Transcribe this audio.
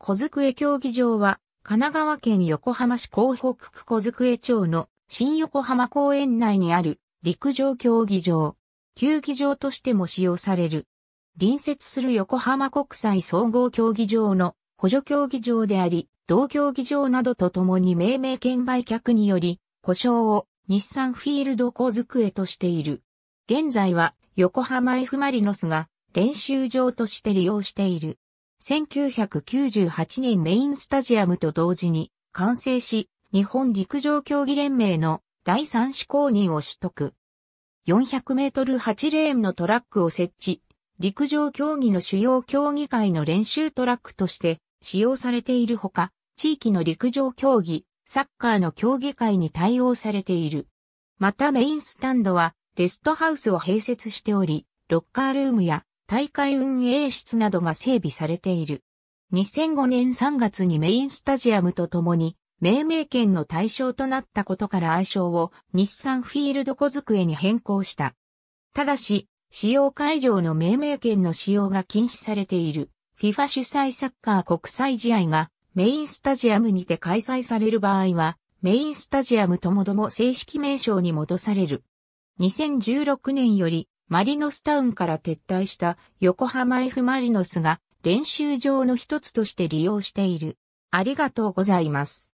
小机競技場は、神奈川県横浜市港北区小机町の新横浜公園内にある陸上競技場。球技場としても使用される。隣接する横浜国際総合競技場の補助競技場であり、同競技場などとともに命名権売却により、故障を日産フィールド小机としている。現在は横浜 F マリノスが練習場として利用している。1998年メインスタジアムと同時に完成し、日本陸上競技連盟の第三子公認を取得。400メートル8レーンのトラックを設置、陸上競技の主要競技会の練習トラックとして使用されているほか、地域の陸上競技、サッカーの競技会に対応されている。またメインスタンドはレストハウスを併設しており、ロッカールームや大会運営室などが整備されている。2005年3月にメインスタジアムとともに、命名権の対象となったことから愛称を日産フィールド小机に変更した。ただし、使用会場の命名権の使用が禁止されている FIFA 主催サッカー国際試合がメインスタジアムにて開催される場合はメインスタジアムともども正式名称に戻される。2016年よりマリノスタウンから撤退した横浜 F マリノスが練習場の一つとして利用している。ありがとうございます。